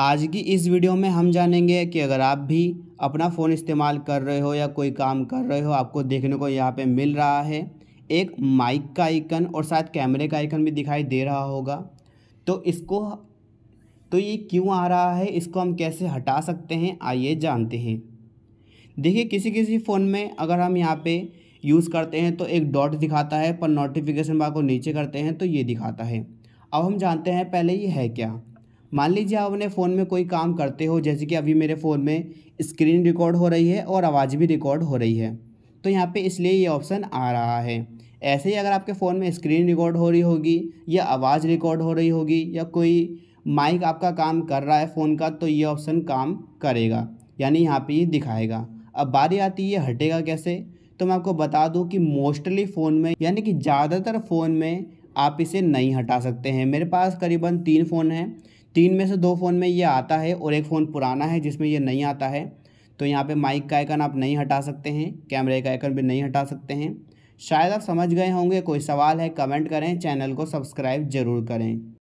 आज की इस वीडियो में हम जानेंगे कि अगर आप भी अपना फ़ोन इस्तेमाल कर रहे हो या कोई काम कर रहे हो आपको देखने को यहाँ पे मिल रहा है एक माइक का आइकन और शायद कैमरे का आइकन भी दिखाई दे रहा होगा तो इसको तो ये क्यों आ रहा है इसको हम कैसे हटा सकते हैं आइए जानते हैं देखिए किसी किसी फ़ोन में अगर हम यहाँ पर यूज़ करते हैं तो एक डॉट दिखाता है पर नोटिफिकेशन बार को नीचे करते हैं तो ये दिखाता है अब हम जानते हैं पहले ये है क्या मान लीजिए आप अपने फ़ोन में कोई काम करते हो जैसे कि अभी मेरे फ़ोन में स्क्रीन रिकॉर्ड हो रही है और आवाज़ भी रिकॉर्ड हो रही है तो यहाँ पे इसलिए ये ऑप्शन आ रहा है ऐसे ही अगर आपके फ़ोन में स्क्रीन रिकॉर्ड हो रही होगी या आवाज़ रिकॉर्ड हो रही होगी या कोई माइक आपका काम कर रहा है फ़ोन का तो ये ऑप्शन काम करेगा यानी यहाँ पे ये दिखाएगा अब बारी आती है हटेगा कैसे तो मैं आपको बता दूँ कि मोस्टली फ़ोन में यानी कि ज़्यादातर फ़ोन में आप इसे नहीं हटा सकते हैं मेरे पास करीबन तीन फ़ोन हैं तीन में से दो फ़ोन में ये आता है और एक फ़ोन पुराना है जिसमें ये नहीं आता है तो यहाँ पे माइक का आइकन आप नहीं हटा सकते हैं कैमरे का आइकन भी नहीं हटा सकते हैं शायद आप समझ गए होंगे कोई सवाल है कमेंट करें चैनल को सब्सक्राइब ज़रूर करें